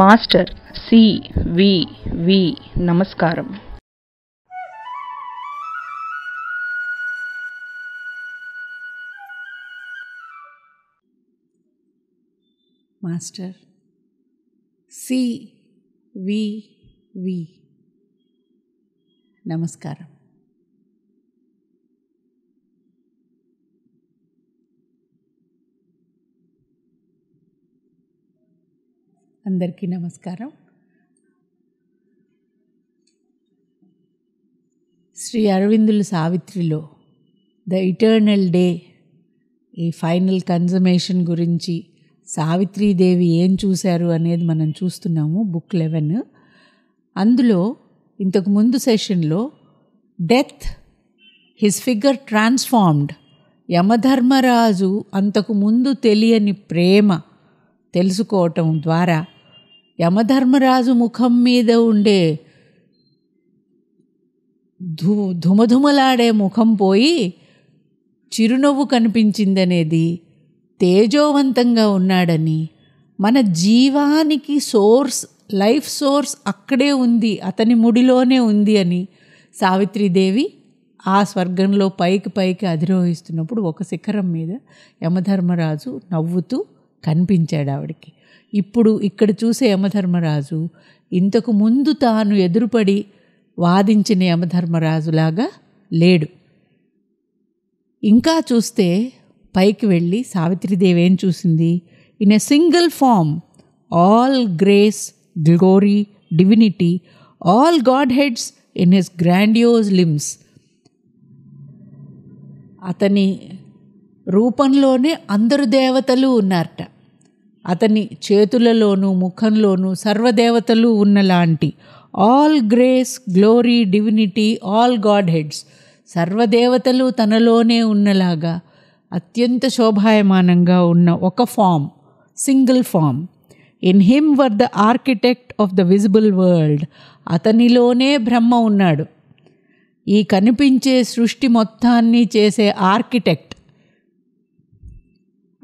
Master C వి వి నమస్కారం master C వి వి నమస్కారం అందరికీ నమస్కారం శ్రీ అరవిందుల సావిత్రిలో ద ఇటర్నల్ డే ఈ ఫైనల్ కన్జమేషన్ గురించి సావిత్రీదేవి ఏం చూశారు అనేది మనం చూస్తున్నాము బుక్ లెవెన్ అందులో ఇంతకు ముందు సెషన్లో death his figure transformed Yamadharmaraju అంతకు ముందు తెలియని ప్రేమ తెలుసుకోవటం ద్వారా యమధర్మరాజు ముఖం మీద ఉండే ధు ధుమధుమలాడే ముఖం పోయి చిరునవ్వు కనిపించిందనేది తేజోవంతంగా ఉన్నాడని మన జీవానికి సోర్స్ లైఫ్ సోర్స్ అక్కడే ఉంది అతని ముడిలోనే ఉంది అని సావిత్రిదేవి ఆ స్వర్గంలో పైకి పైకి అధిరోహిస్తున్నప్పుడు ఒక శిఖరం మీద యమధర్మరాజు నవ్వుతూ కనిపించాడు ఆవిడికి ఇప్పుడు ఇక్కడ చూసే యమధర్మరాజు ఇంతకు ముందు తాను ఎదురుపడి వాదించిన యమధర్మరాజులాగా లేడు ఇంకా చూస్తే పైకి వెళ్ళి సావిత్రిదేవి ఏం చూసింది in a single form all grace glory divinity all god heads in his grandiose limbs అతని రూపంలోనే అందరు దేవతలు ఉన్నారట అతని చేతులలోనూ ముఖంలోనూ సర్వదేవతలు ఉన్నలాంటి all grace glory divinity all god heads సర్వదేవతలు తనలోనే ఉన్నలాగా అత్యంత శోభాయమానంగా ఉన్న ఒక form single form in him were the architect of the visible world అతనిలోనే బ్రహ్మ ఉన్నాడు ఈ కనిపించే సృష్టి మొత్తాన్ని చేసే ఆర్కిటెక్ట్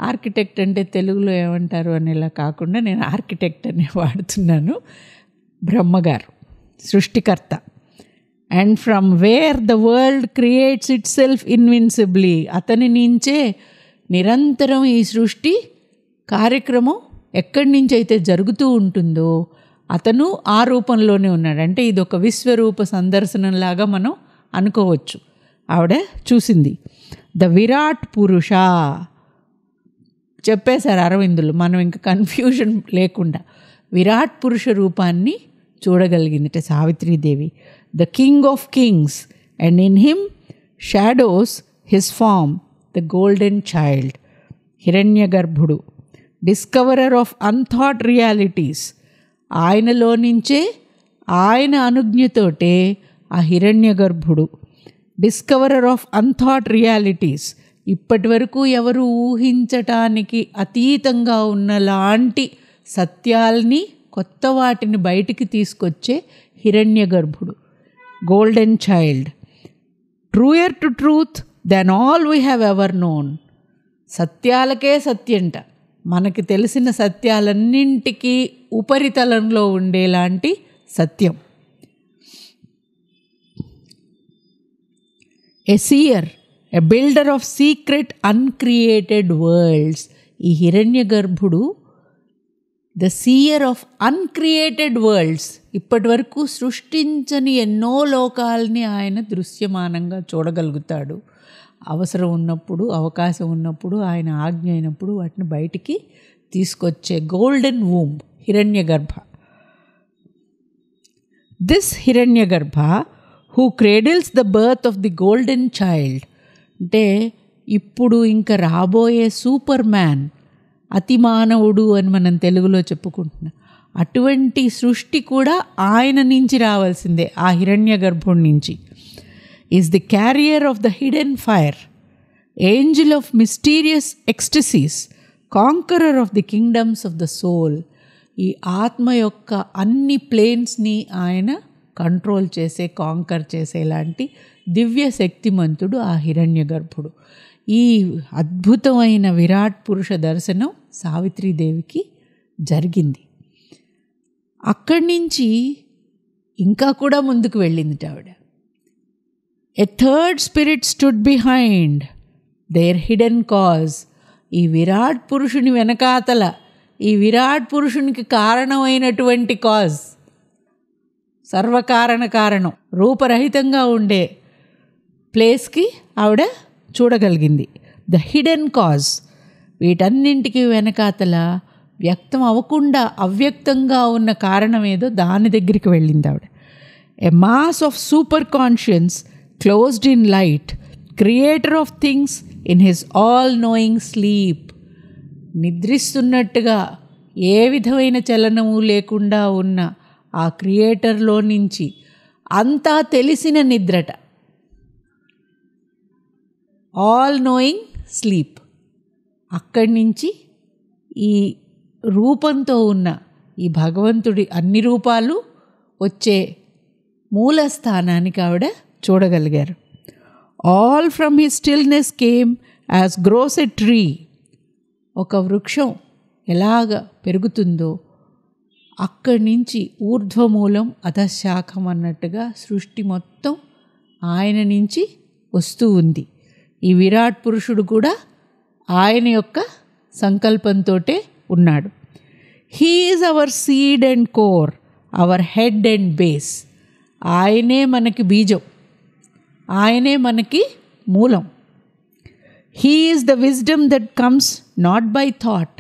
ఆర్కిటెక్ట్ అంటే తెలుగులో ఏమంటారు అనేలా కాకుండా నేను ఆర్కిటెక్ట్ అనే వాడుతున్నాను బ్రహ్మగారు సృష్టికర్త and from where the world creates itself invincibly అతని నుంచే నిరంతరం ఈ సృష్టి కార్యక్రమం ఎక్కడి నుంచి అయితే జరుగుతూ ఉంటుందో అతను ఆ రూపంలోనే ఉన్నాడు అంటే ఇది ఒక విశ్వరూప సందర్శనంలాగా మనం అనుకోవచ్చు ఆవిడ చూసింది ద విరాట్ పురుష చెప్పేశారు అరవిందులు మనం ఇంకా కన్ఫ్యూజన్ లేకుండా విరాట్ పురుష రూపాన్ని చూడగలిగిందిట Savitridevi the king of kings and in him shadows his form the golden child హిరణ్య గర్భుడు డిస్కవరర్ ఆఫ్ అన్థాట్ రియాలిటీస్ ఆయనలో నుంచే ఆయన అనుజ్ఞతోటే ఆ హిరణ్య గర్భుడు డిస్కవరర్ ఆఫ్ అన్థాట్ రియాలిటీస్ ఇప్పటి వరకు ఎవరు ఊహించటానికి అతీతంగా ఉన్న లాంటి సత్యాల్ని కొత్త వాటిని బయటికి తీసుకొచ్చే హిరణ్య గర్భుడు golden child truer to truth then all we have ever known సత్యాలకే సత్యంట మనకి తెలిసిన సత్యాలన్నింటికీ ఉపరితలంలో ఉండేలాంటి సత్యం a seer a builder of secret uncreated worlds ఈ హిరణ్య గర్భుడు the seer of uncreated worlds ఇప్పటి వరకు సృష్టించని ఎన్నో లోకాలని ఆయన దృశ్యమానంగా చూడగలుగుతాడు అవసరం ఉన్నప్పుడు అవకాశం ఉన్నప్పుడు ఆయన ఆజ్ఞ అయినప్పుడు వాటిని బయటికి తీసుకొచ్చే గోల్డెన్ వూమ్ హిరణ్య గర్భ దిస్ హిరణ్య గర్భ who cradles the birth of the golden child అంటే ఇప్పుడు ఇంకా రాబోయే సూపర్ మ్యాన్ అతిమానవుడు అని మనం తెలుగులో చెప్పుకుంటున్నాం అటువంటి సృష్టి కూడా ఆయన నుంచి రావాల్సిందే ఆ హిరణ్య గర్భుడి నుంచి is the carrier of the hidden fire angel of mysterious ecstasies conqueror of the kingdoms of the soul ఈ ఆత్మ యొక్క అన్ని ప్లేన్స్ని ఆయన కంట్రోల్ చేసే కాంకర్ చేసేలాంటి దివ్య శక్తిమంతుడు ఆ హిరణ్య గర్భుడు ఈ అద్భుతమైన విరాట్ పురుష దర్శనం సావిత్రీదేవికి జరిగింది అక్కడి నుంచి ఇంకా కూడా ముందుకు వెళ్ళింది ఆవిడ a third spirit stood behind their hidden cause ఈ విరాట్ పురుషుని వెనకాతల ఈ విరాట్ పురుషునికి కారణమైనటువంటి కాజ్ సర్వకారణ కారణం రూపరహితంగా ఉండే ప్లేస్కి ఆవిడ చూడగలిగింది ద హిడెన్ కాజ్ వీటన్నింటికి వెనకాతల వ్యక్తం అవ్వకుండా అవ్యక్తంగా ఉన్న కారణం ఏదో దాని దగ్గరికి వెళ్ళింది ఆవిడ a mass of superconscience closed in light creator of things in his all knowing sleep నిద్రిస్తున్నట్టుగా ఏ విధమైన చలనము లేకుండా ఉన్న ఆ క్రియేటర్లో నుంచి అంతా తెలిసిన నిద్రట ఆల్ నోయింగ్ స్లీప్ అక్కడి నుంచి ఈ రూపంతో ఉన్న ఈ భగవంతుడి అన్ని రూపాలు వచ్చే మూల స్థానానికి ఆవిడ చూడగలిగారు all from he stillness came as grows a tree ఒక వృక్షం ఎలాగ పెరుగుతుందో అక్కడి నుంచి ఊర్ధ్వమూలం అధశాఖం అన్నట్టుగా సృష్టి మొత్తం ఆయన నుంచి వస్తూ ఉంది ఈ విరాట్ పురుషుడు కూడా ఆయన యొక్క సంకల్పంతో ఉన్నాడు he is our seed and core our head and base ఆయనే మనకి బీజం ఆయనే మనకి మూలం he is the wisdom that comes not by thought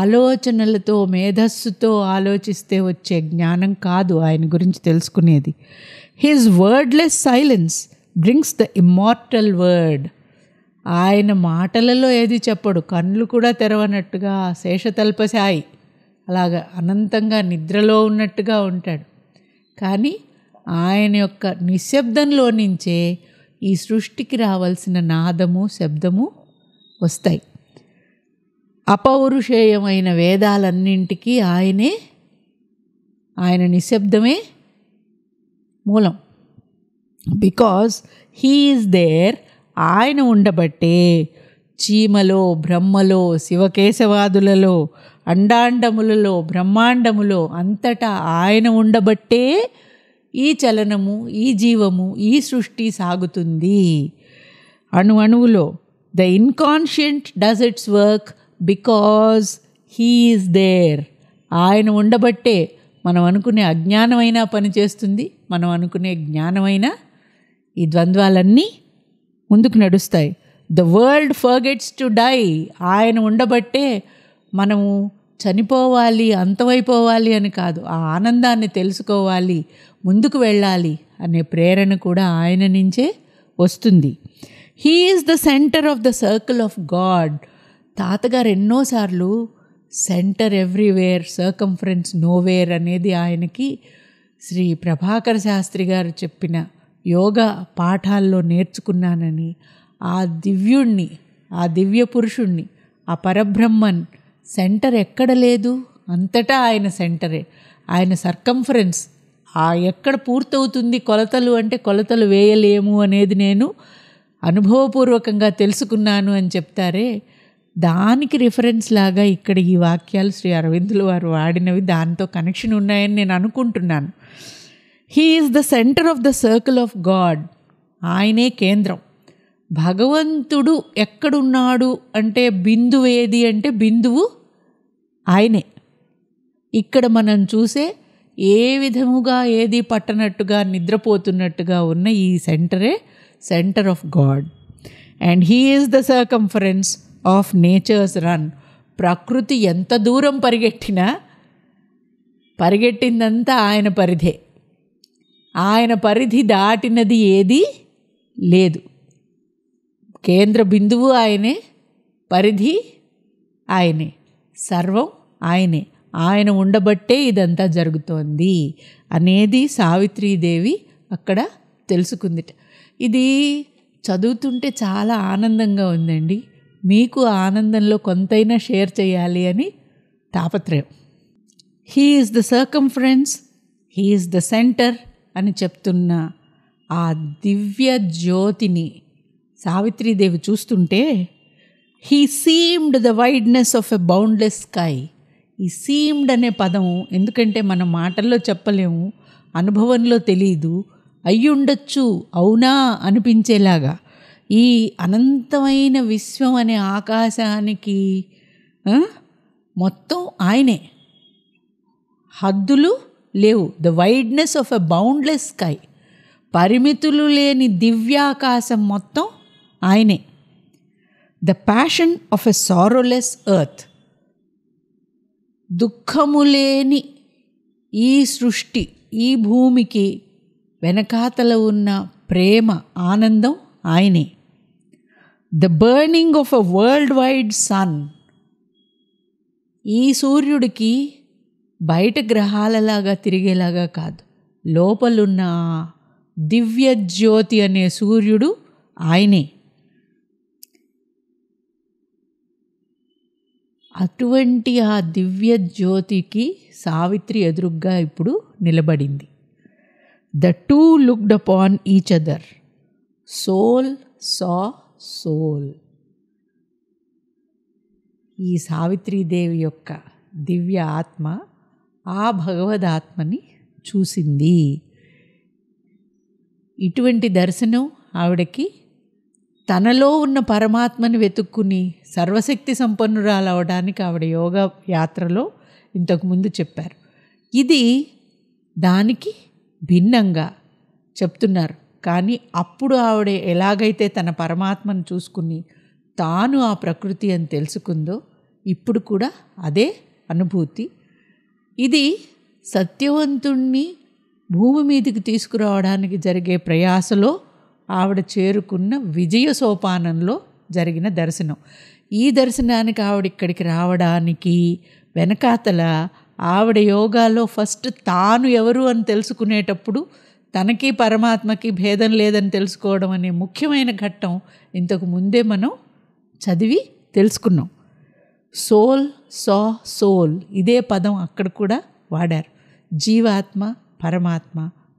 ఆలోచనలతో మేధస్సుతో ఆలోచిస్తే వచ్చే జ్ఞానం కాదు ఆయన గురించి తెలుసుకునేది his wordless silence brings the immortal word ఆయన మాటలలో ఏది చెప్పడు కళ్ళు కూడా తెరవనట్టుగా శేషతల్పశాయి అలాగ అనంతంగా నిద్రలో ఉన్నట్టుగా ఉంటాడు కానీ ఆయన యొక్క నిశ్శబ్దంలో నుంచే ఈ సృష్టికి రావాల్సిన నాదము శబ్దము వస్తాయి అపౌరుషేయమైన వేదాలన్నింటికీ ఆయనే ఆయన నిశ్శబ్దమే మూలం బికాస్ హీఈస్ దేర్ ఆయన ఉండబట్టే చీమలో బ్రహ్మలో శివకేశవాదులలో అండాండములలో బ్రహ్మాండములో అంతటా ఆయన ఉండబట్టే ఈ చలనము ఈ జీవము ఈ సృష్టి సాగుతుంది అణు అణువులో the inconscient does its work because he is there ఆయన ఉండబట్టే మనం అనుకునే అజ్ఞానమైనా పనిచేస్తుంది మనం అనుకునే జ్ఞానమైనా ఈ ద్వంద్వాలన్నీ ముందుకు నడుస్తాయి the world forgets to die ఆయన ఉండబట్టే మనము చనిపోవాలి అంతమైపోవాలి అని కాదు ఆ ఆనందాన్ని తెలుసుకోవాలి ముందుకు వెళ్ళాలి అనే ప్రేరణ కూడా ఆయన నుంచే వస్తుంది he the centre of the circle of god తాతగారు ఎన్నోసార్లు సెంటర్ ఎవ్రీవేర్ సర్కంఫరెన్స్ నోవేర్ అనేది ఆయనకి శ్రీ ప్రభాకర్ శాస్త్రి గారు చెప్పిన యోగ పాఠాల్లో నేర్చుకున్నానని ఆ దివ్యుణ్ణి ఆ దివ్య పురుషుణ్ణి ఆ పరబ్రహ్మన్ సెంటర్ ఎక్కడ లేదు అంతటా ఆయన సెంటరే ఆయన సర్కంఫరెన్స్ ఆ ఎక్కడ పూర్తవుతుంది కొలతలు అంటే కొలతలు వేయలేము అనేది నేను అనుభవపూర్వకంగా తెలుసుకున్నాను అని చెప్తారే దానికి రిఫరెన్స్ లాగా ఇక్కడ ఈ వాక్యాలు శ్రీ అరవిందులు వారు వాడినవి దాంతో కనెక్షన్ ఉన్నాయని నేను అనుకుంటున్నాను he is the centre of the circle of god ఆయనే కేంద్రం భగవంతుడు ఎక్కడున్నాడు అంటే బిందువు ఏది అంటే బిందువు ఆయనే ఇక్కడ మనం చూసే ఏ విధముగా ఏది పట్టనట్టుగా నిద్రపోతున్నట్టుగా ఉన్న ఈ సెంటరే centre of god and he is the circumference of nature's run ప్రకృతి ఎంత దూరం పరిగెట్టినా పరిగెట్టిందంతా ఆయన పరిధే ఆయన పరిధి దాటినది ఏదీ లేదు కేంద్ర బిందువు ఆయనే పరిధి ఆయనే సర్వం ఆయనే ఆయన ఉండబట్టే ఇదంతా జరుగుతోంది అనేది సావిత్రీదేవి అక్కడ తెలుసుకుందిట ఇది చదువుతుంటే చాలా ఆనందంగా ఉందండి మీకు ఆనందంలో కొంతైనా షేర్ చేయాలి అని తాపత్రయం he is the circumference he is the centre అని చెప్తున్న ఆ దివ్య జ్యోతిని సావిత్రీదేవి చూస్తుంటే he seemed the wideness of a boundless sky ఈ సీమ్డ్ అనే పదం ఎందుకంటే మన మాటల్లో చెప్పలేము అనుభవంలో తెలీదు అయ్యుండొచ్చు అవునా అనిపించేలాగా ఈ అనంతమైన విశ్వం అనే ఆకాశానికి మొత్తం ఆయనే హద్దులు లేవు the wideness of a boundless sky పరిమితులు లేని దివ్యాకాశం మొత్తం ఆయనే the passion of a sorrowless earth దుఃఖము లేని ఈ సృష్టి ఈ భూమికి వెనకాతల ఉన్న ప్రేమ ఆనందం ఆయనే the burning of a world wide sun ఈ సూర్యుడికి బయట గ్రహాలలాగా తిరిగేలాగా కాదు లోపలున్న దివ్య జ్యోతి అనే సూర్యుడు ఆయనే అటువంటి ఆ దివ్య జ్యోతికి సావిత్రి ఎదురుగ్గా ఇప్పుడు నిలబడింది the two looked upon each other soul saw soul ఈ సావిత్రీదేవి యొక్క దివ్య ఆత్మ ఆ భగవదాత్మని చూసింది ఇటువంటి దర్శనం ఆవిడకి తనలో ఉన్న పరమాత్మని వెతుక్కుని సర్వశక్తి సంపన్నురాలు అవడానికి ఆవిడ యోగా యాత్రలో ఇంతకుముందు చెప్పారు ఇది దానికి భిన్నంగా చెప్తున్నారు కానీ అప్పుడు ఆవిడ ఎలాగైతే తన పరమాత్మను చూసుకుని తాను ఆ ప్రకృతి అని తెలుసుకుందో ఇప్పుడు కూడా అదే అనుభూతి ఇది సత్యవంతుణ్ణి భూమి మీదకి తీసుకురావడానికి జరిగే ప్రయాసలో ఆవిడ చేరుకున్న విజయ సోపానంలో జరిగిన దర్శనం ఈ దర్శనానికి ఆవిడ ఇక్కడికి రావడానికి వెనకాతల ఆవిడ యోగాలో ఫస్ట్ తాను ఎవరు అని తెలుసుకునేటప్పుడు తనకి పరమాత్మకి భేదం లేదని తెలుసుకోవడం అనే ముఖ్యమైన ఘట్టం ఇంతకు ముందే మనం చదివి తెలుసుకున్నాం సోల్ సో సోల్ ఇదే పదం అక్కడ కూడా వాడారు జీవాత్మ పరమాత్మ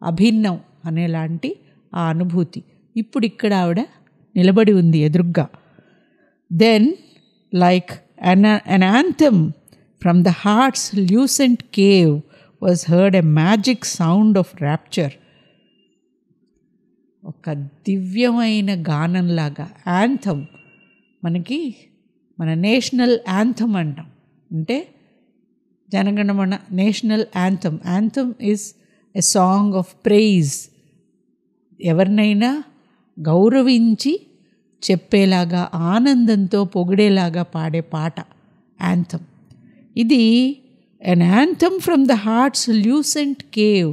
అభిన్నం అనేలాంటి ఆ అనుభూతి ఇప్పుడు ఇక్కడ ఆవిడ నిలబడి ఉంది ఎదురుగ్గా then like an an anthem from the heart's lucent cave was heard a magic sound of rapture ఒక దివ్యమైన గానంలాగా యాంథమ్ మనకి మన నేషనల్ యాంథమ్ అంటాం అంటే Janaganamana national anthem anthem is a song of praise ఎవరినైనా గౌరవించి చెప్పేలాగా ఆనందంతో పొగిడేలాగా పాడే పాట యాంథమ్ ఇది an anthem from the heart's lucent cave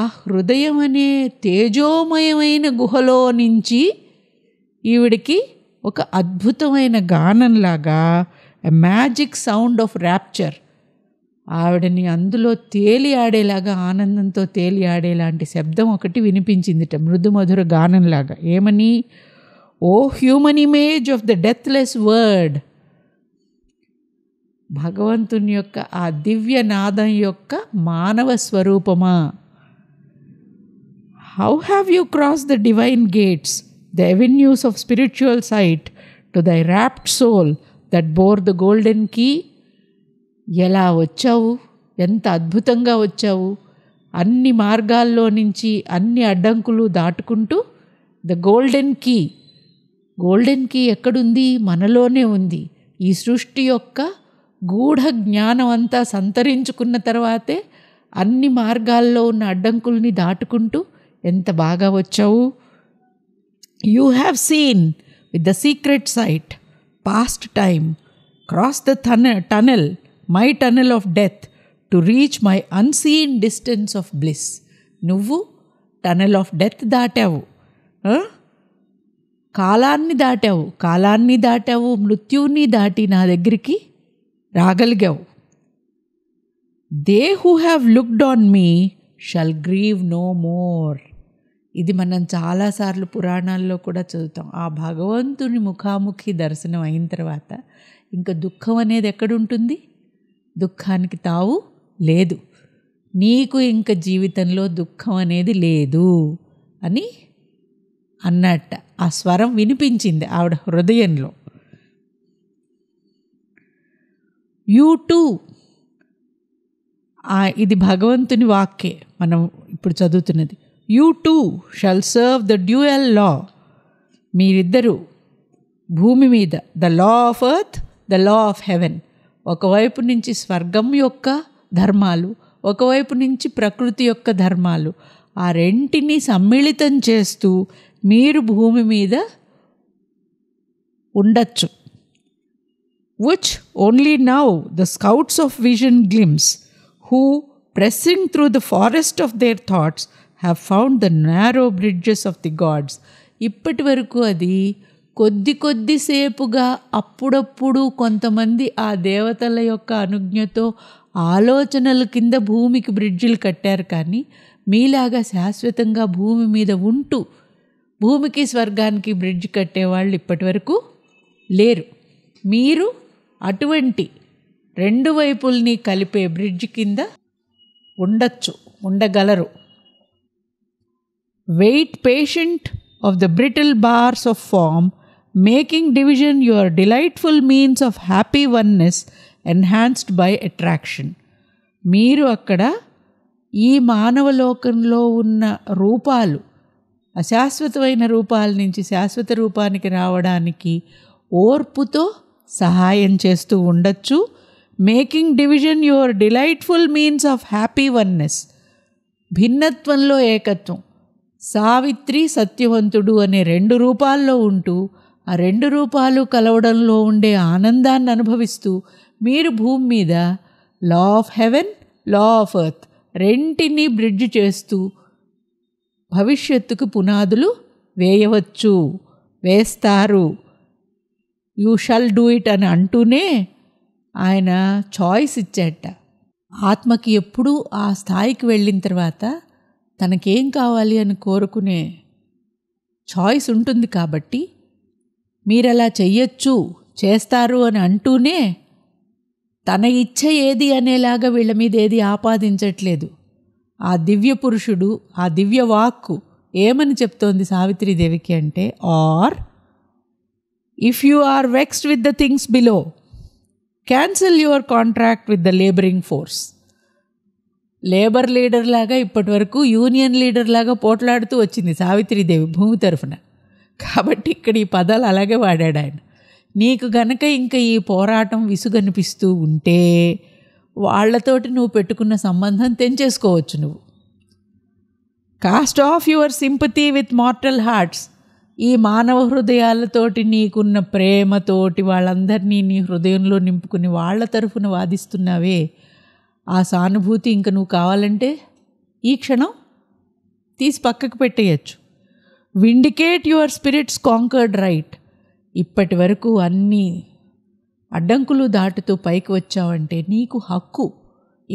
ఆ హృదయం అనే తేజోమయమైన గుహలో నుంచి ఈవిడికి ఒక అద్భుతమైన గానంలాగా a magic sound of rapture ఆవిడని అందులో తేలి ఆడేలాగా ఆనందంతో తేలి ఆడేలాంటి శబ్దం ఒకటి వినిపించిందిట మృదు మధుర గానంలాగా ఏమని O human image of the deathless word భగవంతుని యొక్క ఆ దివ్య నాదం యొక్క మానవ స్వరూపమా how have you cross the divine gates the avenues of spiritual sight to thy rapt soul that bore the golden key ఎలా వచ్చావు ఎంత అద్భుతంగా వచ్చావు అన్ని మార్గాల్లో నుంచి అన్ని అడ్డంకులు దాటుకుంటూ the golden key golden key ఎక్కడుంది మనలోనే ఉంది ఈ సృష్టి యొక్క గూఢ జ్ఞానం అంతా సంతరించుకున్న తర్వాతే అన్ని మార్గాల్లో ఉన్న అడ్డంకుల్ని దాటుకుంటూ ఎంత బాగా వచ్చావు you have seen with the secret sight past time, cross the tunnel, my tunnel of death, to reach my unseen distance of bliss. నువ్వు టనల్ ఆఫ్ డెత్ దాటావు కాలాన్ని దాటావు కాలాన్ని దాటావు మృత్యువుని దాటి నా దగ్గరికి రాగలిగావు they who have looked on me shall grieve no more ఇది మనం చాలాసార్లు పురాణాల్లో కూడా చదువుతాం ఆ భగవంతుని ముఖాముఖి దర్శనం అయిన తర్వాత ఇంకా దుఃఖం అనేది ఎక్కడుంటుంది దుఃఖానికి తావు లేదు నీకు ఇంక జీవితంలో దుఃఖం అనేది లేదు అని అన్నట్ట ఆ స్వరం వినిపించింది ఆవిడ హృదయంలో యూ టూ ఇది భగవంతుని వాక్యే మనం ఇప్పుడు చదువుతున్నది you two shall serve the dual law మీరిద్దరూ భూమి మీద the law of earth the law of heaven ఒకవైపు నుంచి స్వర్గం యొక్క ధర్మాలు ఒకవైపు నుంచి ప్రకృతి యొక్క ధర్మాలు ఆ రెంటిని సమ్మిళితం చేస్తూ మీరు భూమి మీద ఉండొచ్చు which only now the scouts of vision glimpse who pressing through the forest of their thoughts have found the narrow bridges of the gods ఇప్పటి వరకు అది కొద్ది కొద్దిసేపుగా అప్పుడప్పుడు కొంతమంది ఆ దేవతల యొక్క అనుజ్ఞతో ఆలోచనల కింద భూమికి బ్రిడ్జిలు కట్టారు కానీ మీలాగా శాశ్వతంగా భూమి మీద ఉంటూ భూమికి స్వర్గానికి బ్రిడ్జ్ కట్టేవాళ్ళు ఇప్పటి వరకు లేరు మీరు అటువంటి రెండు వైపుల్ని కలిపే బ్రిడ్జ్ కింద ఉండొచ్చు ఉండగలరు wait patient of the brittle bars of form, making division your delightful means of happy oneness enhanced by attraction మీరు అక్కడ ఈ మానవ లోకంలో ఉన్న రూపాలు అశాశ్వతమైన రూపాల నుంచి శాశ్వత రూపానికి రావడానికి ఓర్పుతో సహాయం చేస్తూ ఉండొచ్చు making division your delightful means of happy oneness భిన్నత్వంలో ఏకత్వం సావిత్రి సత్యవంతుడు అనే రెండు రూపాల్లో ఉంటూ ఆ రెండు రూపాలు కలవడంలో ఉండే ఆనందాన్ని అనుభవిస్తూ మీరు భూమి మీద law of heaven law of earth రెంటిని బ్రిడ్జ్ చేస్తూ భవిష్యత్తుకు పునాదులు వేయవచ్చు వేస్తారు యూ షల్ డూ ఇట్ అని అంటూనే ఆయన చాయిస్ ఇచ్చాట ఆత్మకి ఎప్పుడూ ఆ స్థాయికి వెళ్ళిన తర్వాత తనకేం కావాలి అని కోరుకునే చాయిస్ ఉంటుంది కాబట్టి మీరలా చెయ్యొచ్చు చేస్తారు అని అంటూనే తన ఇచ్చ ఏది అనేలాగా వీళ్ళ మీద ఏది ఆపాదించట్లేదు ఆ దివ్య పురుషుడు ఆ దివ్య వాక్కు ఏమని చెప్తోంది సావిత్రీదేవికి అంటే are if you are vexed with the things below cancel your contract with the labouring force labour leader లాగా ఇప్పటి వరకు యూనియన్ లీడర్ లాగా పోట్లాడుతూ వచ్చింది సావిత్రిదేవి భూమి తరఫున కాబట్టి ఇక్కడ ఈ పదాలు అలాగే వాడాడు ఆయన నీకు గనక ఇంకా ఈ పోరాటం విసుగనిపిస్తూ ఉంటే వాళ్లతోటి నువ్వు పెట్టుకున్న సంబంధం తెంచేసుకోవచ్చు నువ్వు cast off your sympathy with mortal hearts ఈ మానవ హృదయాలతోటి నీకున్న ప్రేమతోటి వాళ్ళందరినీ నీ హృదయంలో నింపుకుని వాళ్ళ తరఫున వాదిస్తున్నావే ఆ సానుభూతి ఇంక నువ్వు కావాలంటే ఈ క్షణం తీసి పక్కకు పెట్టేయచ్చు vindicate your spirit's conquered right ఇప్పటి వరకు అన్నీ అడ్డంకులు దాటుతూ పైకి వచ్చావంటే నీకు హక్కు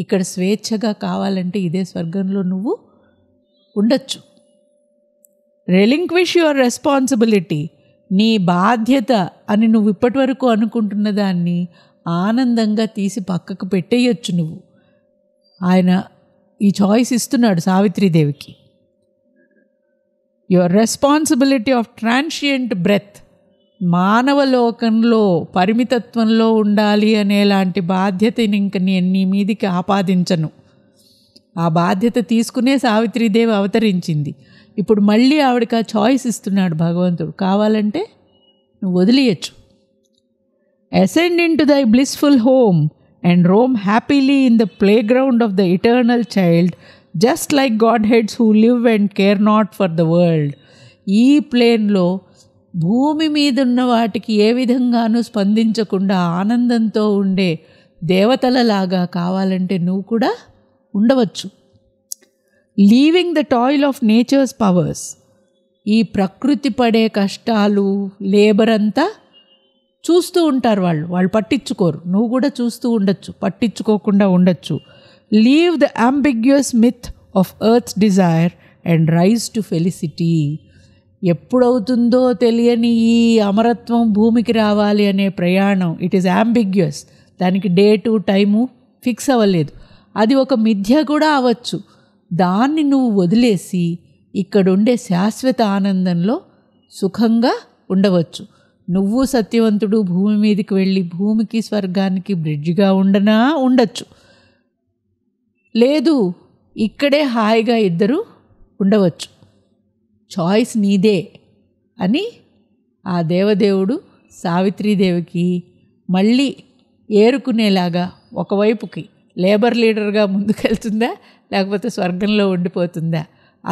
ఇక్కడ స్వేచ్ఛగా కావాలంటే ఇదే స్వర్గంలో నువ్వు ఉండొచ్చు రెలింక్విష్ యువర్ రెస్పాన్సిబిలిటీ నీ బాధ్యత అని నువ్వు ఇప్పటి వరకు అనుకుంటున్న దాన్ని ఆనందంగా తీసి పక్కకు పెట్టేయచ్చు నువ్వు ఆయన ఈ చాయిస్ ఇస్తున్నాడు సావిత్రిదేవికి your responsibility of transient breath మానవ లోకంలో పరిమితత్వంలో ఉండాలి అనేలాంటి బాధ్యతని ఇంక నేను నీ మీదికి ఆపాదించను ఆ బాధ్యత తీసుకునే సావిత్రిదేవి అవతరించింది ఇప్పుడు మళ్ళీ ఆవిడకి ఆ చాయిస్ ఇస్తున్నాడు భగవంతుడు కావాలంటే నువ్వు వదిలియచ్చు ascend into thy blissful home and roam happily in the playground of the eternal child, just like Godheads who live and care not for the world. ఈ ప్లేన్లో భూమి మీదున్న వాటికి ఏ విధంగానూ స్పందించకుండా ఆనందంతో ఉండే దేవతలలాగా కావాలంటే నువ్వు కూడా ఉండవచ్చు leaving the toil of nature's powers ఈ ప్రకృతి పడే కష్టాలు లేబర్ అంతా చూస్తూ ఉంటారు వాళ్ళు వాళ్ళు పట్టించుకోరు నువ్వు కూడా చూస్తూ ఉండొచ్చు పట్టించుకోకుండా ఉండొచ్చు leave the ambiguous myth of earth desire and rise to felicity ఎప్పుడవుతుందో తెలియని ఈ అమరత్వం భూమికి రావాలి అనే ప్రయాణం ఇట్ ఈస్ అంబిగ్యుయస్ దానికి డేటు టైము ఫిక్స్ అవ్వలేదు అది ఒక మిథ్య కూడా అవ్వచ్చు దాన్ని నువ్వు వదిలేసి ఇక్కడుండే శాశ్వత ఆనందంలో సుఖంగా ఉండవచ్చు నువ్వు సత్యవంతుడు భూమి మీదకి వెళ్ళి భూమికి స్వర్గానికి బ్రిడ్జ్గా ఉండనా ఉండొచ్చు లేదు ఇక్కడే హాయిగా ఇద్దరు ఉండవచ్చు చాయిస్ నీదే అని ఆ దేవదేవుడు సావిత్రీదేవికి మళ్ళీ ఏరుకునేలాగా ఒకవైపుకి లేబర్ లీడర్గా ముందుకెళ్తుందా లేకపోతే స్వర్గంలో ఉండిపోతుందా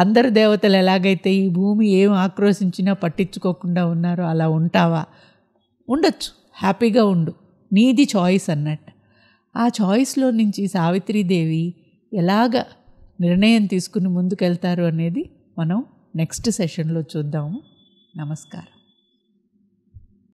అందరు దేవతలు ఎలాగైతే ఈ భూమి ఏం ఆక్రోశించినా పట్టించుకోకుండా ఉన్నారో అలా ఉంటావా ఉండొచ్చు హ్యాపీగా ఉండు నీది చాయిస్ అన్నట్టు ఆ చాయిస్లో నుంచి సావిత్రీదేవి ఎలాగ నిర్ణయం తీసుకుని ముందుకెళ్తారు అనేది మనం నెక్స్ట్ సెషన్లో చూద్దాము నమస్కారం